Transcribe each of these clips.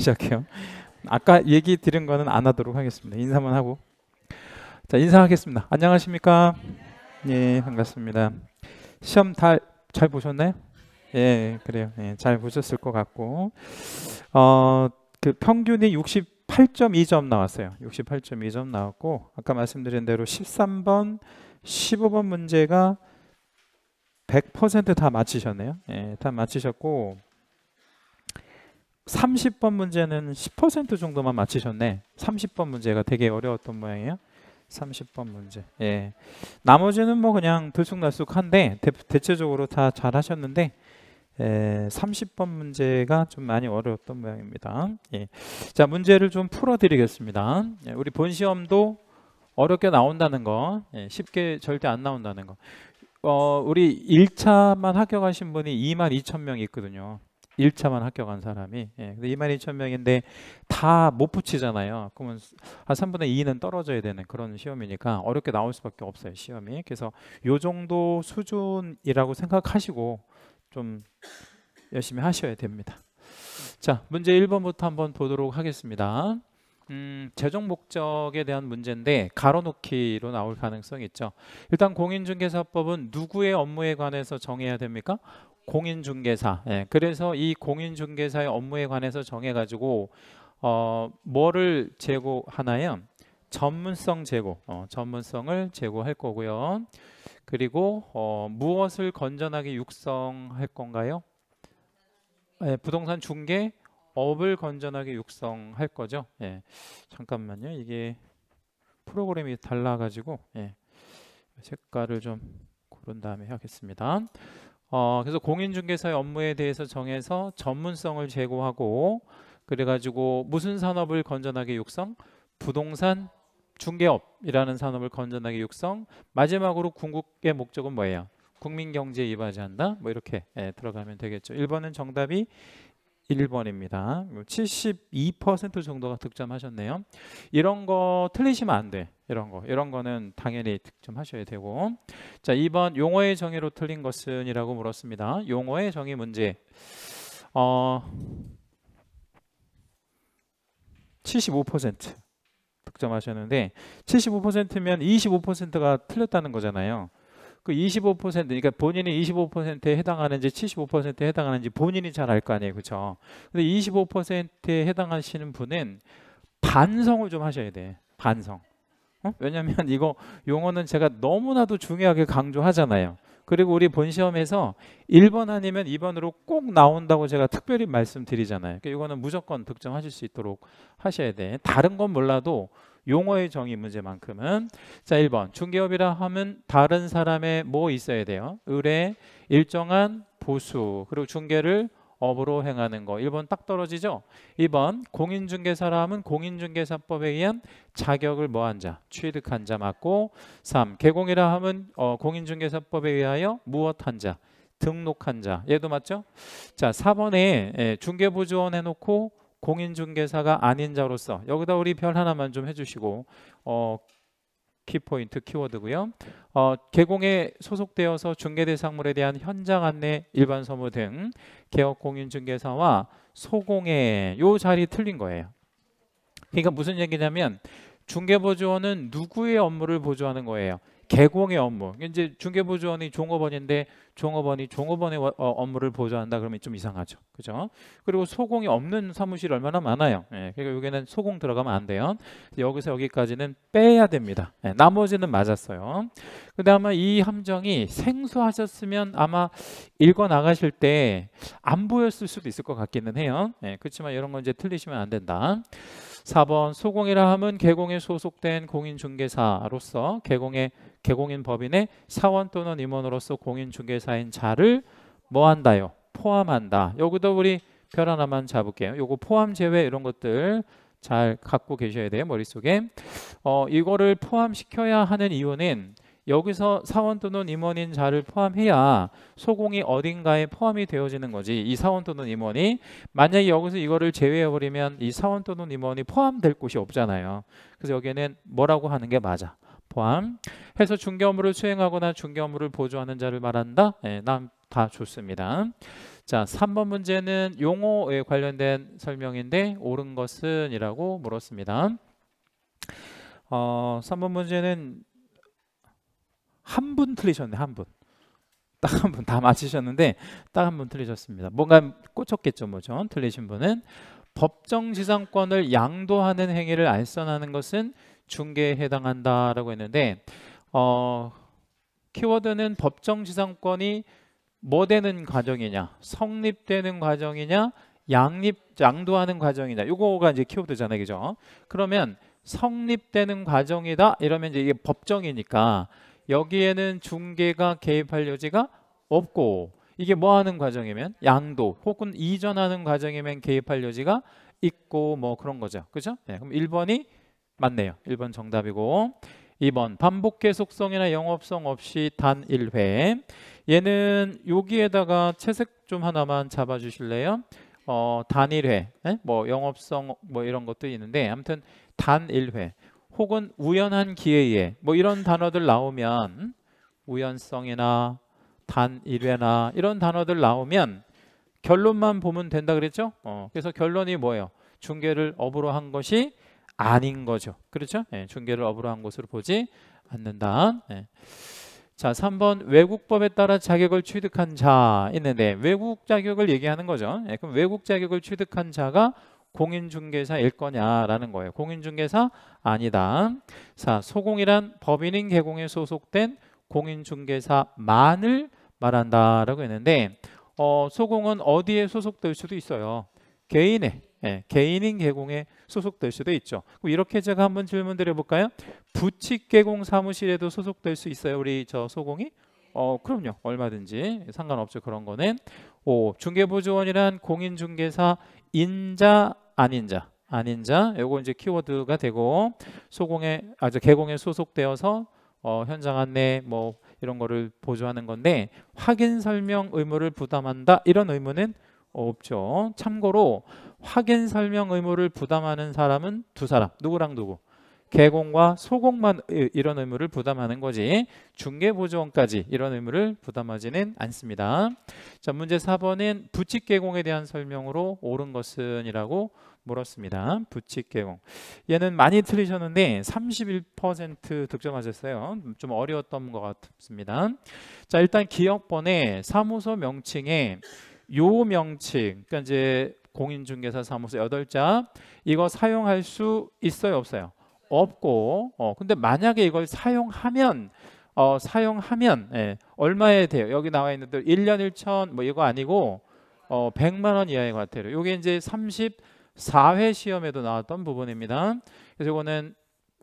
시작해요. 아까 얘기 드린 거는 안 하도록 하겠습니다. 인사만 하고. 자, 인사하겠습니다. 안녕하십니까? 예, 반갑습니다. 시험 다 잘 보셨나요? 예, 그래요. 예, 잘 보셨을 것 같고. 어, 그 평균이 68.2점 나왔어요. 68.2점 나왔고 아까 말씀드린 대로 13번, 15번 문제가 100%다 맞히셨네요. 예, 다 맞히셨고 30번 문제는 10% 정도만 맞히셨네 30번 문제가 되게 어려웠던 모양이에요 30번 문제 예 나머지는 뭐 그냥 들쑥날쑥한데 대, 체적으로다 잘하셨는데 예, 30번 문제가 좀 많이 어려웠던 모양입니다 예. 자 문제를 좀 풀어 드리겠습니다 예, 우리 본 시험도 어렵게 나온다는 거 예, 쉽게 절대 안 나온다는 거 어, 우리 1차만 합격하신 분이 2만 2천 명이 있거든요 1차만 합격한 사람이 예, 2만 2천 명인데 다 못 붙이잖아요. 그러면 한 3분의 2는 떨어져야 되는 그런 시험이니까 어렵게 나올 수밖에 없어요 시험이. 그래서 요 정도 수준이라고 생각하시고 좀 열심히 하셔야 됩니다. 자 문제 1번부터 한번 보도록 하겠습니다. 음, 재정 목적에 대한 문제인데 가로놓기로 나올 가능성이 있죠. 일단 공인중개사법은 누구의 업무에 관해서 정해야 됩니까? 공인중개사. 예, 그래서 이 공인중개사의 업무에 관해서 정해가지고 어, 뭐를 제고하나요? 전문성 제고, 어, 전문성을 제고할 거고요. 그리고 어, 무엇을 건전하게 육성할 건가요? 예, 부동산 중개 업을 건전하게 육성할 거죠. 예. 잠깐만요. 이게 프로그램이 달라가지고 예. 색깔을 좀 고른 다음에 하겠습니다. 어, 그래서 공인중개사의 업무에 대해서 정해서 전문성을 제고하고 그래가지고 무슨 산업을 건전하게 육성? 부동산 중개업이라는 산업을 건전하게 육성 마지막으로 궁극의 목적은 뭐예요? 국민경제에 이바지한다 뭐 이렇게 예, 들어가면 되겠죠 1번은 정답이 1번입니다. 72% 정도가 득점하셨네요. 이런 거 틀리시면 안 돼. 이런 거. 이런 거는 당연히 득점하셔야 되고. 자, 2번 용어의 정의로 틀린 것은 이라고 물었습니다. 용어의 정의 문제. 어75% 득점하셨는데 75%면 25%가 틀렸다는 거잖아요. 그25% 그러니까 본인이 25%에 해당하는지 75%에 해당하는지 본인이 잘 알 거 아니에요. 그렇죠? 근데 25%에 해당하시는 분은 반성을 좀 하셔야 돼. 반성. 어? 왜냐면 이거 용어는 제가 너무나도 중요하게 강조하잖아요. 그리고 우리 본 시험에서 1번 아니면 2번으로 꼭 나온다고 제가 특별히 말씀드리잖아요. 그러니까 이거는 무조건 득점하실 수 있도록 하셔야 돼. 다른 건 몰라도 용어의 정의 문제만큼은 자 1번 중개업이라 하면 다른 사람의 뭐 있어야 돼요? 을의 일정한 보수 그리고 중개를 업으로 행하는 거 1번 딱 떨어지죠 2번 공인중개사람은 공인중개사법에 의한 자격을 뭐한 자 취득한 자 맞고 3 개공이라 하면 어, 공인중개사법에 의하여 무엇한 자 등록한 자 얘도 맞죠 자 4번에 예, 중개보조원 해놓고 공인중개사가 아닌 자로서 여기다 우리 별 하나만 좀 해주시고 어, 키포인트 키워드고요. 어, 개공에 소속되어서 중개대상물에 대한 현장 안내 일반 서무 등 개업공인중개사와 소공의 요 자리 틀린 거예요. 그러니까 무슨 얘기냐면 중개보조원은 누구의 업무를 보조하는 거예요. 개공의 업무. 이제 중개보조원이 종업원인데 종업원이 종업원의 어, 업무를 보조한다 그러면 좀 이상하죠. 그죠? 그리고 소공이 없는 사무실 얼마나 많아요. 예, 그러니까 여기는 소공 들어가면 안 돼요. 여기서 여기까지는 빼야 됩니다. 예, 나머지는 맞았어요. 근데 아마 이 함정이 생소하셨으면 아마 읽어 나가실 때 안 보였을 수도 있을 것 같기는 해요. 예, 그렇지만 이런 건 이제 틀리시면 안 된다. 4번 소공이라 함은 개공에 소속된 공인중개사로서 개공의 개공인 법인의 사원 또는 임원으로서 공인중개사인 자를 뭐한다요? 포함한다. 여기도 우리 별 하나만 잡을게요. 요거 포함 제외 이런 것들 잘 갖고 계셔야 돼요 머릿속에 어, 이거를 포함시켜야 하는 이유는 여기서 사원 또는 임원인 자를 포함해야 소공이 어딘가에 포함이 되어지는 거지 이 사원 또는 임원이 만약에 여기서 이거를 제외해버리면 이 사원 또는 임원이 포함될 곳이 없잖아요 그래서 여기는 에 뭐라고 하는 게 맞아 포함해서 중개 업무를 수행하거나 중개 업무를 보조하는 자를 말한다 예, 난다 좋습니다 자 3번 문제는 용어에 관련된 설명인데 옳은 것은 이라고 물었습니다 어, 3번 문제는 한분 틀리셨네 한 분. 딱 한 분 다 맞히셨는데 딱 한 분 틀리셨습니다. 뭔가 꽂혔겠죠 뭐죠? 틀리신 분은 법정 지상권을 양도하는 행위를 알선하는 것은 중개에 해당한다라고 했는데 어, 키워드는 법정 지상권이 뭐 되는 과정이냐 성립되는 과정이냐 양립 양도하는 과정이냐 요거가 이제 키워드잖아요 그죠 그러면 성립되는 과정이다 이러면 이제 이게 법정이니까 여기에는 중계가 개입할 여지가 없고 이게 뭐 하는 과정이면 양도 혹은 이전하는 과정이면 개입할 여지가 있고 뭐 그런 거죠. 그죠? 네, 그럼 1번이 맞네요. 1번 정답이고 2번 반복 계속성이나 영업성 없이 단 1회 얘는 여기에다가 채색 좀 하나만 잡아 주실래요? 어, 단1회 네? 뭐 영업성 뭐 이런 것도 있는데 아무튼 단1회 혹은 우연한 기회에 뭐 이런 단어들 나오면 우연성이나 단일회나 이런 단어들 나오면 결론만 보면 된다 그랬죠? 어, 그래서 결론이 뭐예요? 중개를 업으로 한 것이 아닌 거죠. 그렇죠? 예, 중개를 업으로 한 것으로 보지 않는다. 예. 자, 3번 외국법에 따라 자격을 취득한 자 있는데 외국 자격을 얘기하는 거죠. 예, 그럼 외국 자격을 취득한 자가 공인중개사일 거냐라는 거예요. 공인중개사 아니다. 자, 소공이란 법인인 개공에 소속된 공인중개사만을 말한다라고 했는데 어, 소공은 어디에 소속될 수도 있어요. 개인의 예, 개인인 개공에 소속될 수도 있죠. 이렇게 제가 한번 질문 드려볼까요? 부칙 개공 사무실에도 소속될 수 있어요. 우리 저 소공이? 어, 그럼요. 얼마든지 상관없죠. 그런 거는. 오, 중개보조원이란 공인중개사 인자 아닌 자 아닌 자 요거 이제 키워드가 되고 소공에 아주 개공에 소속되어서 어, 현장 안내 뭐 이런 거를 보조하는 건데 확인 설명 의무를 부담한다 이런 의무는 없죠. 참고로 확인 설명 의무를 부담하는 사람은 두 사람 누구랑 누구 개공과 소공만 이런 의무를 부담하는 거지 중개보조원까지 이런 의무를 부담하지는 않습니다. 자 문제 4번은 부칙개공에 대한 설명으로 옳은 것은이라고 물었습니다. 부칙 개공. 얘는 많이 틀리셨는데 31% 득점하셨어요. 좀 어려웠던 것 같습니다. 자, 일단 기억번에 사무소 명칭에 요 명칭, 그러니까 이제 공인중개사 사무소 8자 이거 사용할 수 있어요, 없어요? 없고. 어, 근데 만약에 이걸 사용하면 어, 사용하면 예, 얼마에 돼요? 여기 나와 있는 대 1년 1천 뭐 이거 아니고 어, 100만 원 이하인 것 같아요. 이게 이제 30 4회 시험에도 나왔던 부분입니다. 그래서 이거는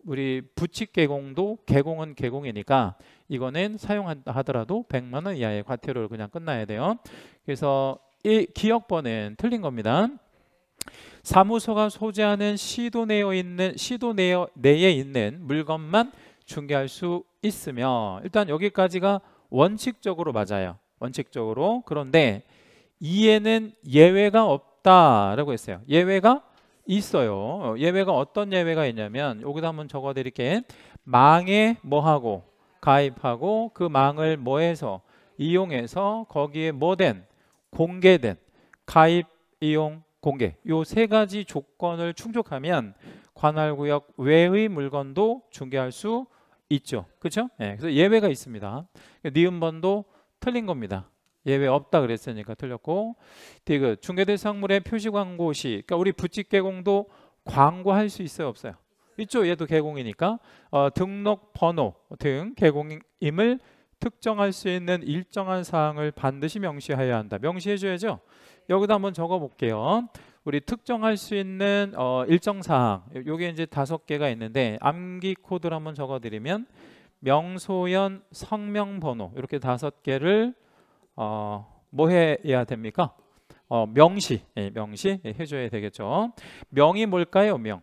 우리 부칙 개공도 개공은 개공이니까 이거는 사용하더라도 100만 원 이하의 과태료를 그냥 끝나야 돼요. 그래서 이 기억번은 틀린 겁니다. 사무소가 소지하는 시도 내에 있는 시도 내에 있는 물건만 중개할 수 있으며 일단 여기까지가 원칙적으로 맞아요. 원칙적으로 그런데 이에는 예외가 없 없다라고 했어요. 예외가 있어요. 어, 예외가 어떤 예외가 있냐면 여기다 한번 적어 드릴게. 요 망에 뭐하고 가입하고 그 망을 뭐해서 이용해서 거기에 뭐된 공개된 가입 이용 공개 요 세 가지 조건을 충족하면 관할구역 외의 물건도 중개할 수 있죠. 그렇죠? 예, 그래서 예외가 있습니다. 니은번도 틀린 겁니다. 예외 없다 그랬으니까 틀렸고 디귿 그 중개대상물의 표시 광고시 그러니까 우리 부칙 개공도 광고할 수 있어요 없어요 있죠 얘도 개공이니까 어, 등록 번호 등 개공임을 특정할 수 있는 일정한 사항을 반드시 명시해야 한다 명시해줘야죠 여기다 한번 적어볼게요 우리 특정할 수 있는 어, 일정 사항 요게 이제 다섯 개가 있는데 암기 코드를 한번 적어드리면 명소연 성명번호 이렇게 다섯 개를 어, 뭐 해야 됩니까? 어, 명시, 예, 명시 예, 해줘야 되겠죠. 명이 뭘까요? 명.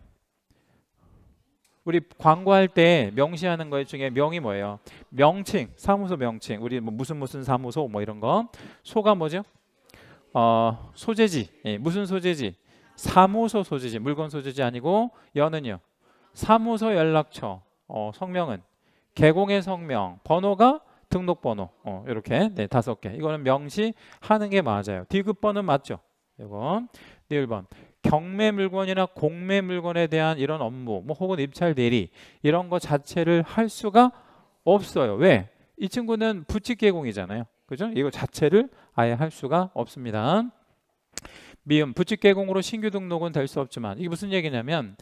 우리 광고할 때 명시하는 것 중에 명이 뭐예요? 명칭, 사무소 명칭. 우리 뭐 무슨 무슨 사무소 뭐 이런 거. 소가 뭐죠? 어, 소재지. 예, 무슨 소재지? 사무소 소재지. 물건 소재지 아니고 연은요. 사무소 연락처. 어, 성명은 개공의 성명. 번호가 등록번호 어, 이렇게 네 다섯 개 이거는 명시하는 게 맞아요 디귿번은 맞죠 이건 네, 1번 경매 물건이나 공매 물건에 대한 이런 업무 뭐 혹은 입찰 대리 이런 거 자체를 할 수가 없어요 왜? 이 친구는 부칙개공이잖아요 그죠? 이거 자체를 아예 할 수가 없습니다 미음 부칙개공으로 신규 등록은 될 수 없지만 이게 무슨 얘기냐면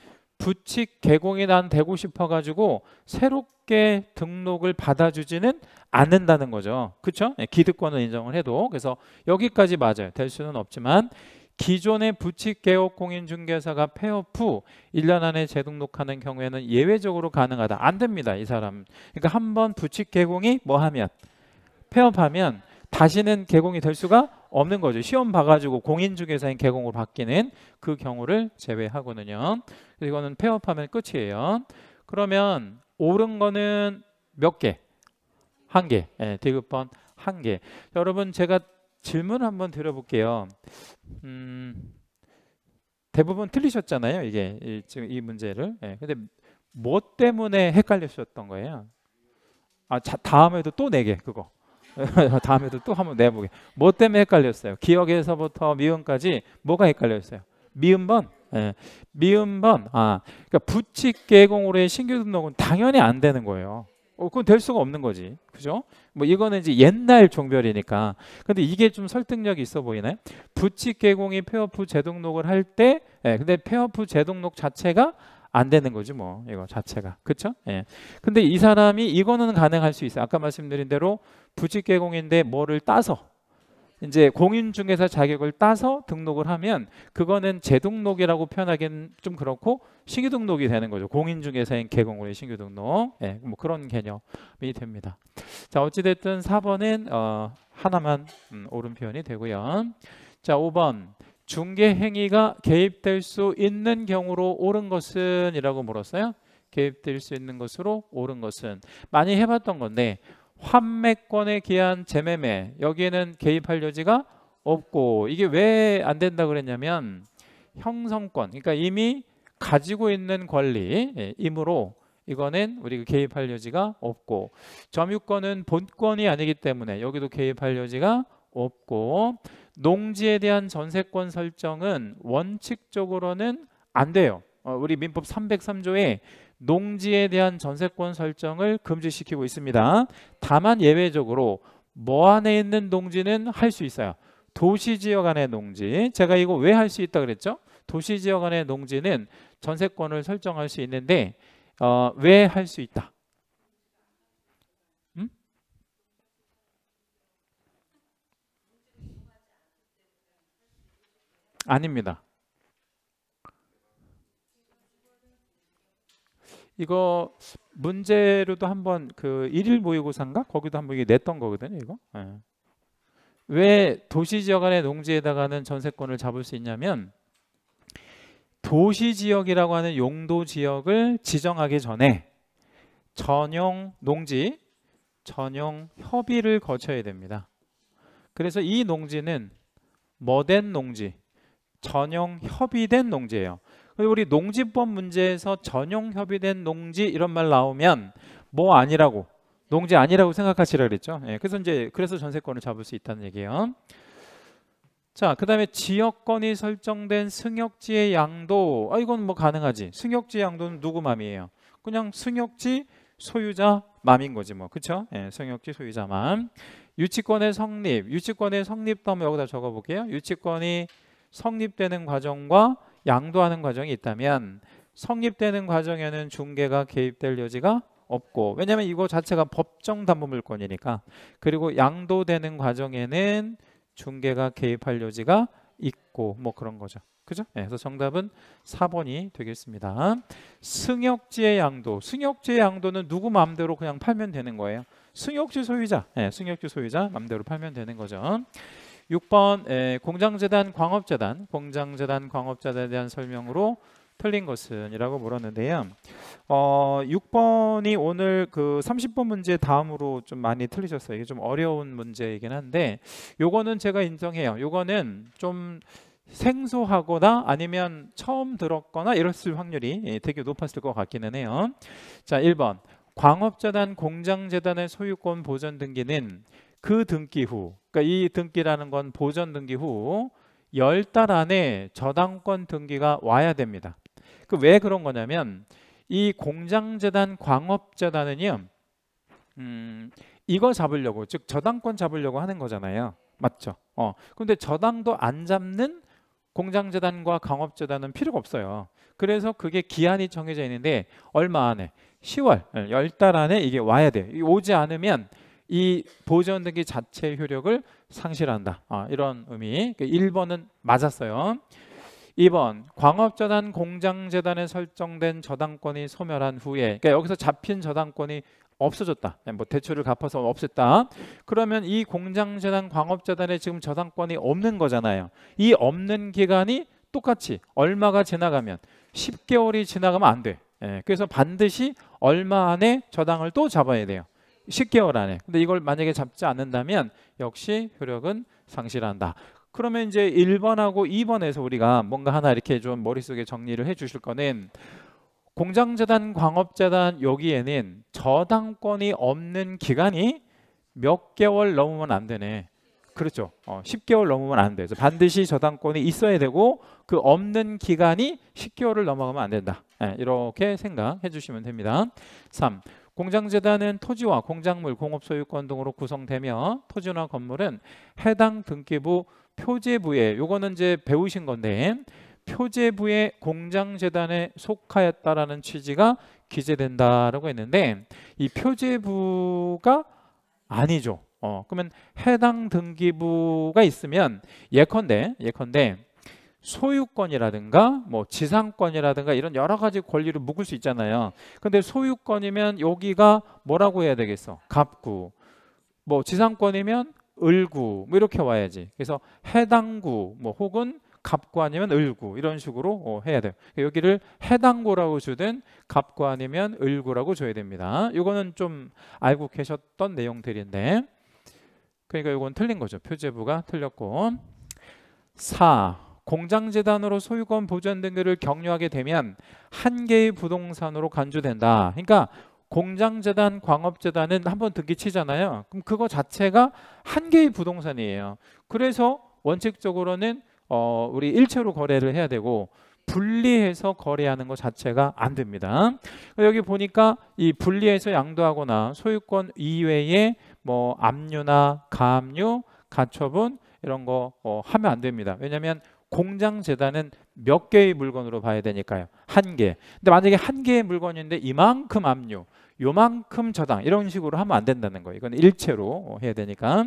부칙 개공이 난 되고 싶어 가지고 새롭게 등록을 받아주지는 않는다는 거죠. 그렇죠? 기득권을 인정을 해도 그래서 여기까지 맞아요. 될 수는 없지만 기존의 부칙 개업 공인중개사가 폐업 후 1년 안에 재등록하는 경우에는 예외적으로 가능하다. 안 됩니다. 이 사람. 그러니까 한 번 부칙 개공이 뭐 하면 폐업하면 다시는 개공이 될 수가 없는 거죠. 시험 봐가지고 공인중개사인 개공으로 바뀌는 그 경우를 제외하고는요. 이거는 폐업하면 끝이에요. 그러면 옳은 거는 몇 개? 한 개. 네, 디귿번 한 개. 여러분 제가 질문 한번 드려볼게요. 음, 대부분 틀리셨잖아요. 이게 이, 지금 이 문제를. 예, 근데 뭐 때문에 헷갈리셨던 거예요? 아, 자, 다음에도 또 네 개 그거. 다음에도 또 한번 내보게. 뭐 때문에 헷갈렸어요? 기억에서부터 미음까지 뭐가 헷갈렸어요? 미음번. 예. 미음번. 아, 그러니까 부칙 개공으로의 신규 등록은 당연히 안 되는 거예요. 어, 그건 될 수가 없는 거지. 그죠? 뭐 이거는 이제 옛날 종별이니까. 근데 이게 좀 설득력이 있어 보이네. 부칙 개공이 폐업후 재등록을 할 때, 예, 근데 폐업후 재등록 자체가 안 되는 거지 뭐 이거 자체가 그쵸? 예. 근데 이 사람이 이거는 가능할 수 있어. 아까 말씀드린 대로 부직계공인데 뭐를 따서 이제 공인중개사 자격을 따서 등록을 하면 그거는 재등록이라고 표현하기는 좀 그렇고 신규 등록이 되는 거죠. 공인중개사인 개공으로의 신규 등록. 예, 뭐 그런 개념이 됩니다. 자, 어찌됐든 4번은 어, 하나만 음, 옳은 표현이 되고요. 자, 5번 중개 행위가 개입될 수 있는 경우로 옳은 것은 이라고 물었어요. 개입될 수 있는 것으로 옳은 것은 많이 해봤던 건데 환매권에 기한 재매매 여기에는 개입할 여지가 없고 이게 왜 안 된다 그랬냐면 형성권 그러니까 이미 가지고 있는 권리이므로 예, 이거는 우리가 개입할 여지가 없고 점유권은 본권이 아니기 때문에 여기도 개입할 여지가 없고 농지에 대한 전세권 설정은 원칙적으로는 안 돼요. 어, 우리 민법 303조에 농지에 대한 전세권 설정을 금지시키고 있습니다. 다만 예외적으로 뭐 안에 있는 농지는 할 수 있어요. 도시 지역 안의 농지. 제가 이거 왜 할 수 있다 그랬죠? 도시 지역 안의 농지는 전세권을 설정할 수 있는데 어, 왜할 수 있다? 아닙니다. 이거 문제로도 한번 그 일일 모의고사인가 거기도 한번 이게 냈던 거거든요. 이거 예. 왜 도시 지역 안의 농지에다가는 전세권을 잡을 수 있냐면 도시 지역이라고 하는 용도 지역을 지정하기 전에 전용 농지 전용 협의를 거쳐야 됩니다. 그래서 이 농지는 뭐된 농지 전용 협의된 농지예요. 우리 농지법 문제에서 전용 협의된 농지 이런 말 나오면 뭐 아니라고 농지 아니라고 생각하시라 그랬죠. 예, 그래서 이제 그래서 전세권을 잡을 수 있다는 얘기예요. 자, 그다음에 지역권이 설정된 승역지의 양도 아 이건 뭐 가능하지. 승역지 양도는 누구 맘이에요? 그냥 승역지 소유자 맘인 거지 뭐. 그렇죠? 예, 승역지 소유자 맘. 유치권의 성립. 유치권의 성립도 한번 여기다 적어 볼게요. 유치권이 성립되는 과정과 양도하는 과정이 있다면 성립되는 과정에는 중개가 개입될 여지가 없고 왜냐하면 이거 자체가 법정 담보물권이니까 그리고 양도되는 과정에는 중개가 개입할 여지가 있고 뭐 그런 거죠. 그죠? 네, 그래서 정답은 4번이 되겠습니다. 승역지의 양도. 승역지의 양도는 누구 마음대로 그냥 팔면 되는 거예요. 승역지 소유자. 네, 예, 승역지 소유자 마음대로 팔면 되는 거죠. 6번 에, 공장재단 광업재단 공장재단 광업재단에 대한 설명으로 틀린 것은이라고 물었는데요. 어, 6번이 오늘 그 30번 문제 다음으로 좀 많이 틀리셨어요. 이게 좀 어려운 문제이긴 한데 요거는 제가 인정해요. 요거는 좀 생소하거나 아니면 처음 들었거나 이랬을 확률이 예, 되게 높았을 것 같기는 해요. 자, 1번. 광업재단, 공장재단의 소유권 보전 등기는 그 등기 후, 그러니까 이 등기라는 건 보전 등기 후 10달 안에 저당권 등기가 와야 됩니다. 그 왜 그런 거냐면 이 공장재단 광업재단은요. 음, 이거 잡으려고 즉 저당권 잡으려고 하는 거잖아요. 맞죠? 어. 근데 저당도 안 잡는 공장재단과 광업재단은 필요가 없어요. 그래서 그게 기한이 정해져 있는데 얼마 안에 10월 10달 안에 이게 와야 돼. 오지 않으면 이 보전 등기 자체 의 효력을 상실한다. 아, 이런 의미. 그 1번은 맞았어요. 2번 광업재단 공장재단에 설정된 저당권이 소멸한 후에 그러니까 여기서 잡힌 저당권이 없어졌다. 뭐 대출을 갚아서 없앴다. 그러면 이 공장재단 광업재단에 지금 저당권이 없는 거잖아요. 이 없는 기간이 똑같이 얼마가 지나가면 10개월이 지나가면 안 돼. 예, 그래서 반드시 얼마 안에 저당을 또 잡아야 돼요. 10개월 안에. 근데 이걸 만약에 잡지 않는다면 역시 효력은 상실한다. 그러면 이제 1번하고 2번에서 우리가 뭔가 하나 이렇게 좀 머릿속에 정리를 해 주실 거는 공장재단, 광업재단 여기에는 저당권이 없는 기간이 몇 개월 넘으면 안 되네. 그렇죠. 어, 10개월 넘으면 안 돼. 서 반드시 저당권이 있어야 되고 그 없는 기간이 10개월을 넘어가면 안 된다. 네, 이렇게 생각해 주시면 됩니다. 3. 공장재단은 토지와 공작물, 공업소유권 등으로 구성되며 토지나 건물은 해당 등기부 표제부에 요거는 이제 배우신 건데 표제부의 공장재단에 속하였다라는 취지가 기재된다라고 했는데 이 표제부가 아니죠. 어, 그러면 해당 등기부가 있으면 예컨대 예컨대 소유권이라든가 뭐 지상권이라든가 이런 여러 가지 권리를 묶을 수 있잖아요. 근데 소유권이면 여기가 뭐라고 해야 되겠어? 갑구. 뭐 지상권이면 을구 뭐 이렇게 와야지. 그래서 해당구 뭐 혹은 갑구 아니면 을구 이런 식으로 어, 해야 돼요. 여기를 해당구라고 주든 갑구 아니면 을구라고 줘야 됩니다. 이거는 좀 알고 계셨던 내용들인데 그러니까 이건 틀린 거죠. 표제부가 틀렸고 4 공장재단으로 소유권 보전 등기를 격려하게 되면 한 개의 부동산으로 간주된다. 그러니까 공장재단, 광업재단은 한번 등기 치잖아요. 그럼 그거 자체가 한 개의 부동산이에요. 그래서 원칙적으로는 어, 우리 일체로 거래를 해야 되고 분리해서 거래하는 것 자체가 안 됩니다. 여기 보니까 이 분리해서 양도하거나 소유권 이외에 뭐 압류나 가압류, 가처분 이런 거 어, 하면 안 됩니다. 왜냐하면 공장 재단은 몇 개의 물건으로 봐야 되니까요. 한 개. 근데 만약에 한 개의 물건인데 이만큼 압류, 요만큼 저당 이런 식으로 하면 안 된다는 거예요. 이건 일체로 해야 되니까.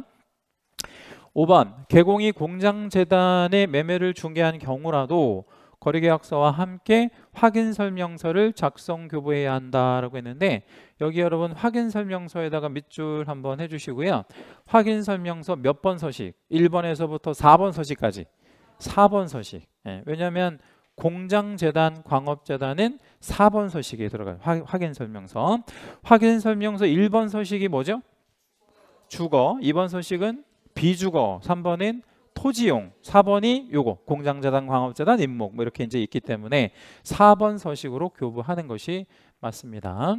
5번 개공이 공장 재단에 매매를 중개한 경우라도 거래계약서와 함께 확인 설명서를 작성 교부해야 한다라고 했는데 여기 여러분 확인 설명서에다가 밑줄 한번 해주시고요. 확인 설명서 몇 번 서식? 1번에서부터 4번 서식까지 4번 서식. 예, 왜냐하면 공장재단, 광업재단은 4번 서식에 들어가요. 화, 확인 설명서. 확인 설명서 1번 서식이 뭐죠? 주거. 2번 서식은 비주거. 3번은 토지용. 4번이 요거 공장재단, 광업재단, 임목 뭐 이렇게 이제 있기 때문에 4번 서식으로 교부하는 것이 맞습니다.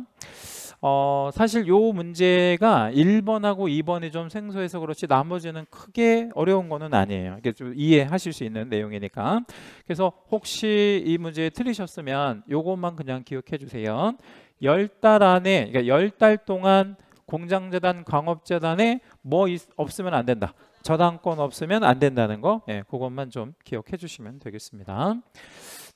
어, 사실 요 문제가 1번하고 2번이 좀 생소해서 그렇지 나머지는 크게 어려운 거는 아니에요. 이게 좀 이해하실 수 있는 내용이니까. 그래서 혹시 이 문제 틀리셨으면 요것만 그냥 기억해 주세요. 10달 안에 그러니까 10달 동안 공장재단, 광업재단에 뭐 있, 없으면 안 된다. 저당권 없으면 안 된다는 거. 예, 그것만 좀 기억해 주시면 되겠습니다.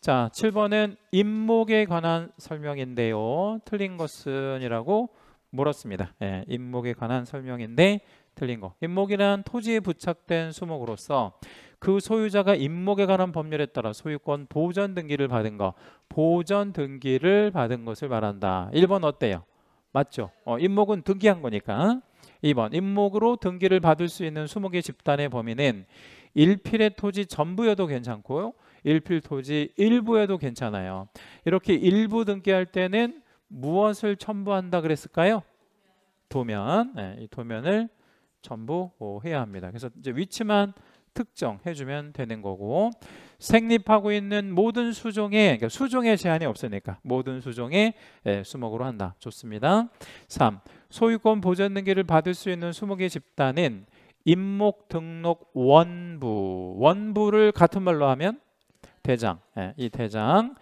자, 7번은 임목에 관한 설명인데요. 틀린 것은 이라고 물었습니다. 예, 임목에 관한 설명인데 틀린 거. 임목이란 토지에 부착된 수목으로서 그 소유자가 임목에 관한 법률에 따라 소유권 보전 등기를 받은 거. 보전 등기를 받은 것을 말한다. 1번 어때요? 맞죠? 어, 임목은 등기한 거니까. 2번 임목으로 등기를 받을 수 있는 수목의 집단의 범위는 일필의 토지 전부여도 괜찮고요. 일필토지 일부에도 괜찮아요. 이렇게 일부 등기할 때는 무엇을 첨부한다 그랬을까요? 도면. 네, 이 도면을 첨부해야 합니다. 그래서 이제 위치만 특정해주면 되는 거고 생립하고 있는 모든 수종에 그러니까 수종에 제한이 없으니까 모든 수종에 예, 수목으로 한다. 좋습니다. 3. 소유권 보전 등기를 받을 수 있는 수목의 집단인 임목 등록 원부 원부를 같은 말로 하면 대장, 예, 이 대장